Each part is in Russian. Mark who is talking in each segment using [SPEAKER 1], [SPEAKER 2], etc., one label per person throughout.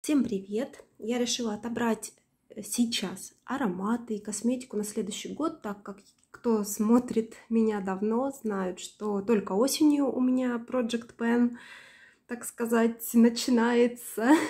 [SPEAKER 1] Всем привет! Я решила отобрать э, сейчас ароматы и косметику на следующий год, так как кто смотрит меня давно, знают, что только осенью у меня Project Pen, так сказать, начинается.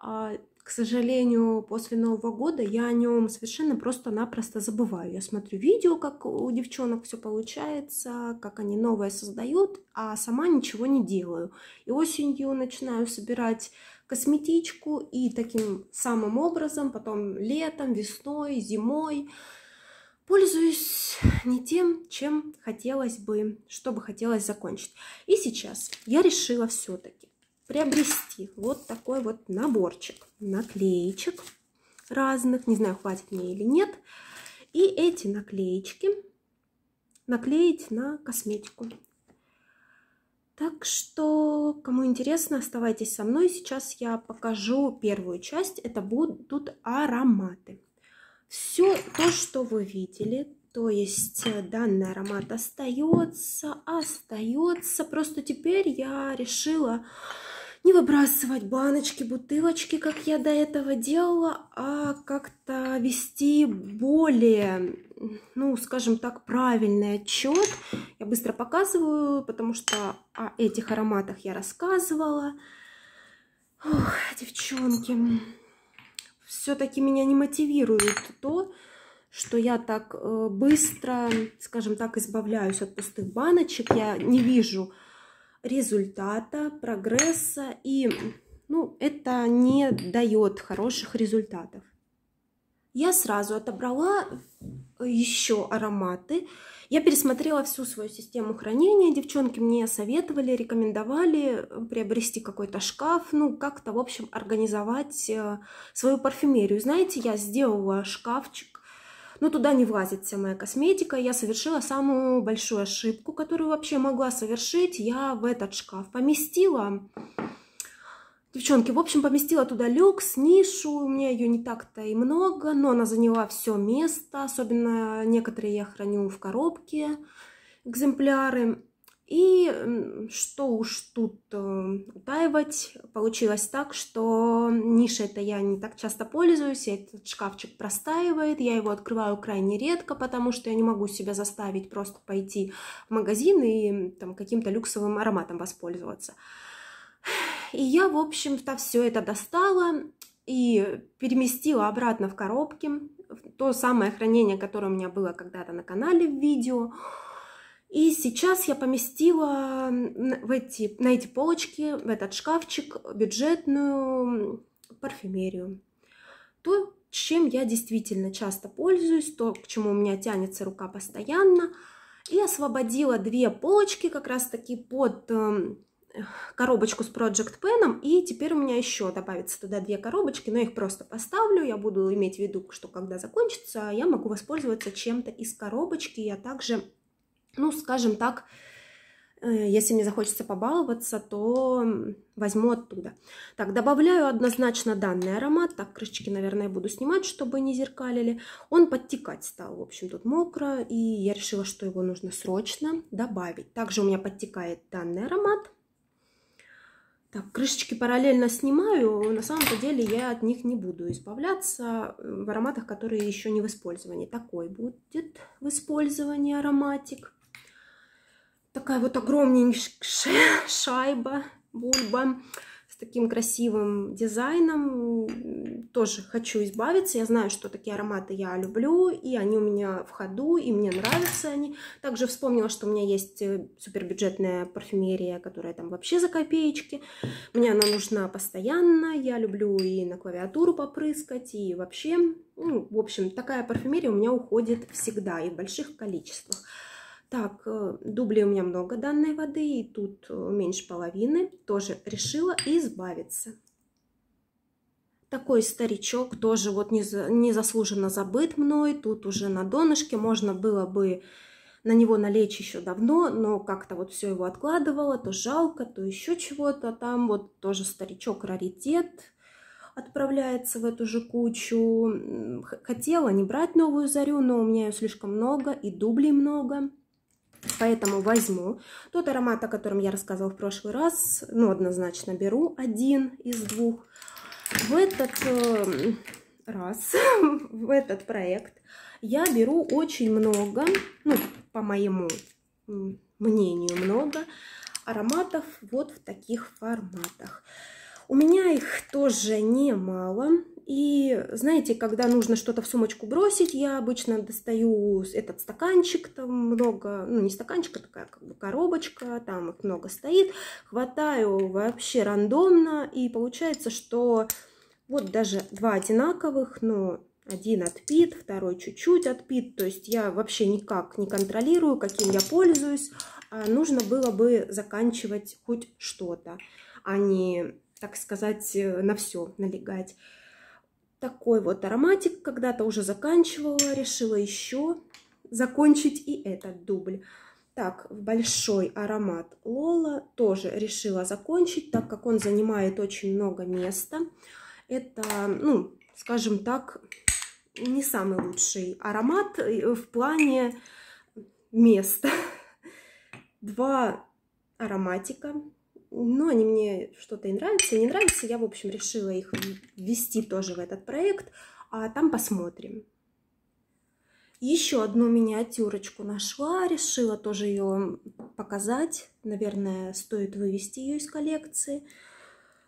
[SPEAKER 1] А, к сожалению, после Нового года я о нем совершенно просто-напросто забываю. Я смотрю видео, как у девчонок все получается, как они новое создают, а сама ничего не делаю. И осенью начинаю собирать косметичку и таким самым образом потом летом, весной, зимой пользуюсь не тем, чем хотелось бы, чтобы хотелось закончить. И сейчас я решила все-таки приобрести вот такой вот наборчик наклеечек разных, не знаю, хватит мне или нет. И эти наклеечки наклеить на косметику. Так что, кому интересно, оставайтесь со мной. Сейчас я покажу первую часть. Это будут ароматы. Все то, что вы видели, то есть э, данный аромат остается, остается. Просто теперь я решила не выбрасывать баночки, бутылочки, как я до этого делала, а как-то вести более, ну, скажем так, правильный отчет. Я быстро показываю, потому что о этих ароматах я рассказывала. Ох, девчонки, все-таки меня не мотивирует то, что я так э, быстро, скажем так, избавляюсь от пустых баночек. Я не вижу результата, прогресса, и ну, это не дает хороших результатов. Я сразу отобрала э, еще ароматы. Я пересмотрела всю свою систему хранения. Девчонки мне советовали, рекомендовали э, приобрести какой-то шкаф, ну, как-то, в общем, организовать э, свою парфюмерию. Знаете, я сделала шкафчик но туда не влазит вся моя косметика. Я совершила самую большую ошибку, которую вообще могла совершить. Я в этот шкаф поместила... Девчонки, в общем, поместила туда люкс, нишу, у меня ее не так-то и много, но она заняла все место, особенно некоторые я храню в коробке экземпляры. И что уж тут э, утаивать, получилось так, что ниша это я не так часто пользуюсь, этот шкафчик простаивает, я его открываю крайне редко, потому что я не могу себя заставить просто пойти в магазин и там каким-то люксовым ароматом воспользоваться. И я, в общем-то, все это достала и переместила обратно в коробки, то самое хранение, которое у меня было когда-то на канале в видео, и сейчас я поместила в эти, на эти полочки, в этот шкафчик бюджетную парфюмерию. То, чем я действительно часто пользуюсь, то, к чему у меня тянется рука постоянно. И освободила две полочки как раз-таки под эм, коробочку с Project Pen, и теперь у меня еще добавится туда две коробочки, но их просто поставлю, я буду иметь в виду, что когда закончится, я могу воспользоваться чем-то из коробочки, я также ну, скажем так, э, если мне захочется побаловаться, то возьму оттуда. Так, добавляю однозначно данный аромат. Так, крышечки, наверное, буду снимать, чтобы не зеркалили. Он подтекать стал, в общем, тут мокро, и я решила, что его нужно срочно добавить. Также у меня подтекает данный аромат. Так, крышечки параллельно снимаю. На самом деле я от них не буду избавляться э, в ароматах, которые еще не в использовании. Такой будет в использовании ароматик. Такая вот огромнейшая шайба, бульба с таким красивым дизайном. Тоже хочу избавиться. Я знаю, что такие ароматы я люблю, и они у меня в ходу, и мне нравятся они. Также вспомнила, что у меня есть э, супербюджетная парфюмерия, которая там вообще за копеечки. Мне она нужна постоянно. Я люблю и на клавиатуру попрыскать, и вообще... Ну, в общем, такая парфюмерия у меня уходит всегда и в больших количествах. Так, э, дублей у меня много данной воды, и тут э, меньше половины. Тоже решила избавиться. Такой старичок тоже вот незаслуженно забыт мной. Тут уже на донышке можно было бы на него налечь еще давно, но как-то вот все его откладывала, то жалко, то еще чего-то. Там вот тоже старичок-раритет отправляется в эту же кучу. Хотела не брать новую зарю, но у меня ее слишком много и дублей много. Поэтому возьму тот аромат, о котором я рассказывала в прошлый раз. Ну, однозначно беру один из двух. В этот эм, раз, в этот проект я беру очень много, ну, по моему мнению, много ароматов вот в таких форматах. У меня их тоже немало. И знаете, когда нужно что-то в сумочку бросить, я обычно достаю этот стаканчик, там много, ну не стаканчик, а такая как бы коробочка, там их много стоит, хватаю вообще рандомно, и получается, что вот даже два одинаковых, но ну, один отпит, второй чуть-чуть отпит, то есть я вообще никак не контролирую, каким я пользуюсь, а нужно было бы заканчивать хоть что-то, а не так сказать, э, на все налегать. Такой вот ароматик когда-то уже заканчивала, решила еще закончить и этот дубль. Так, большой аромат Лола тоже решила закончить, так как он занимает очень много места. Это, ну, скажем так, не самый лучший аромат э, в плане места. Два ароматика но они мне что-то и нравятся, и не нравятся. Я, в общем, решила их ввести тоже в этот проект, а там посмотрим. Еще одну миниатюрочку нашла, решила тоже ее показать. Наверное, стоит вывести ее из коллекции.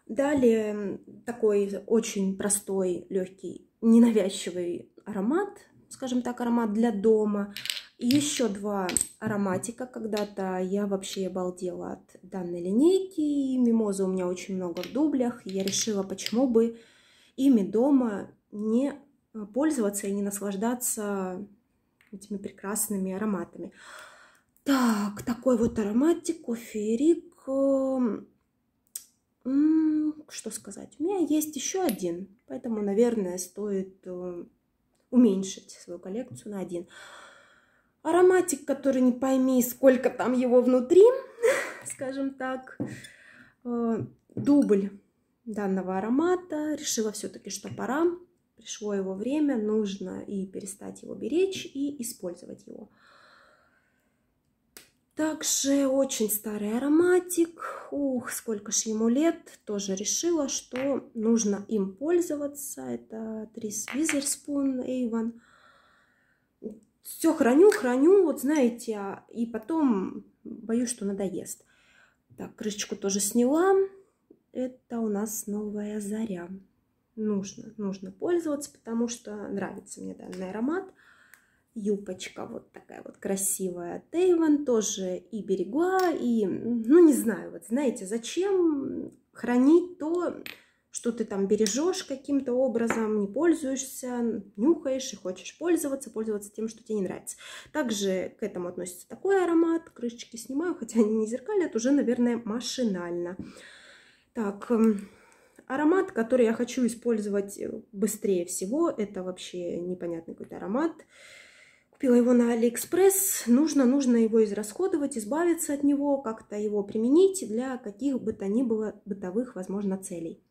[SPEAKER 1] Далее такой очень простой, легкий, ненавязчивый аромат, скажем так, аромат для дома – еще два ароматика. Когда-то я вообще обалдела от данной линейки. Мимоза у меня очень много в дублях. я решила, почему бы ими дома не э, пользоваться и не наслаждаться этими прекрасными ароматами. Так, такой вот ароматик, кофеерик. Эм, что сказать? У меня есть еще один, поэтому, наверное, стоит э,
[SPEAKER 2] уменьшить
[SPEAKER 1] свою коллекцию на один ароматик, который не пойми, сколько там его внутри, скажем так, э, дубль данного аромата. Решила все-таки, что пора, пришло его время, нужно и перестать его беречь, и использовать его. Также очень старый ароматик, ух, сколько ж ему лет, тоже решила, что нужно им пользоваться. Это Трис Визерспун Эйвен все храню, храню, вот знаете, а, и потом боюсь, что надоест. Так, крышечку тоже сняла. Это у нас новая заря. Нужно, нужно пользоваться, потому что нравится мне данный аромат. Юпочка вот такая вот красивая. Тейван тоже и берегла, и, ну, не знаю, вот знаете, зачем хранить то, что ты там бережешь каким-то образом, не пользуешься, нюхаешь и хочешь пользоваться, пользоваться тем, что тебе не нравится. Также к этому относится такой аромат, крышечки снимаю, хотя они не зеркалят, уже, наверное, машинально. Так, эм, аромат, который я хочу использовать э, быстрее всего, это вообще непонятный какой-то аромат. Купила его на Алиэкспресс. Нужно, нужно его израсходовать, избавиться от него, как-то его применить для каких бы то ни было бытовых, возможно, целей.